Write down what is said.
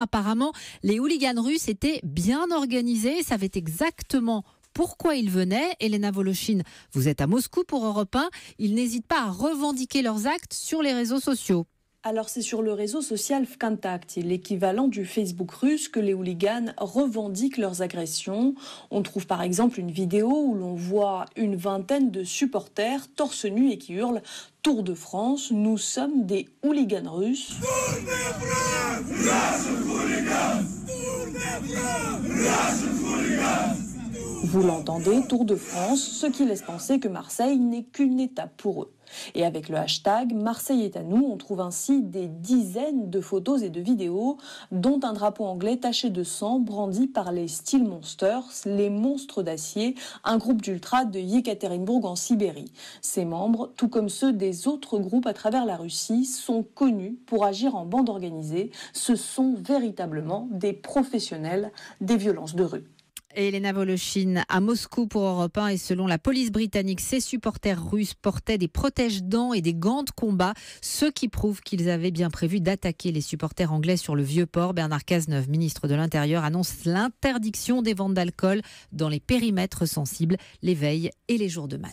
Apparemment, les hooligans russes étaient bien organisés, savaient exactement pourquoi ils venaient. Elena Voloshin, vous êtes à Moscou pour Europe 1. Ils n'hésitent pas à revendiquer leurs actes sur les réseaux sociaux. Alors c'est sur le réseau social VKontakte, l'équivalent du Facebook russe, que les hooligans revendiquent leurs agressions. On trouve par exemple une vidéo où l'on voit une vingtaine de supporters torse nu et qui hurlent Tour de France, nous sommes des hooligans russes. Vous l'entendez, Tour de France, ce qui laisse penser que Marseille n'est qu'une étape pour eux. Et avec le hashtag Marseille est à nous, on trouve ainsi des dizaines de photos et de vidéos, dont un drapeau anglais taché de sang brandi par les Steel Monsters, les Monstres d'acier, un groupe d'ultra de Yekaterinbourg en Sibérie. Ces membres, tout comme ceux des autres groupes à travers la Russie, sont connus pour agir en bande organisée. Ce sont véritablement des professionnels des violences de rue. Elena Voloshin à Moscou pour Europe 1 et selon la police britannique, ses supporters russes portaient des protèges dents et des gants de combat, ce qui prouve qu'ils avaient bien prévu d'attaquer les supporters anglais sur le vieux port. Bernard Cazeneuve, ministre de l'Intérieur, annonce l'interdiction des ventes d'alcool dans les périmètres sensibles, les veilles et les jours de match.